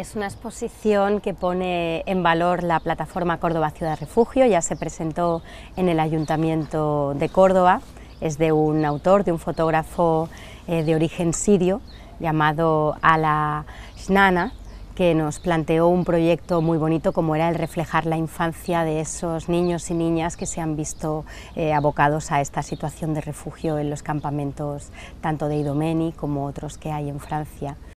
Es una exposición que pone en valor la plataforma Córdoba Ciudad Refugio, ya se presentó en el Ayuntamiento de Córdoba, es de un autor, de un fotógrafo eh, de origen sirio llamado Ala Shnana, que nos planteó un proyecto muy bonito como era el reflejar la infancia de esos niños y niñas que se han visto eh, abocados a esta situación de refugio en los campamentos tanto de Idomeni como otros que hay en Francia.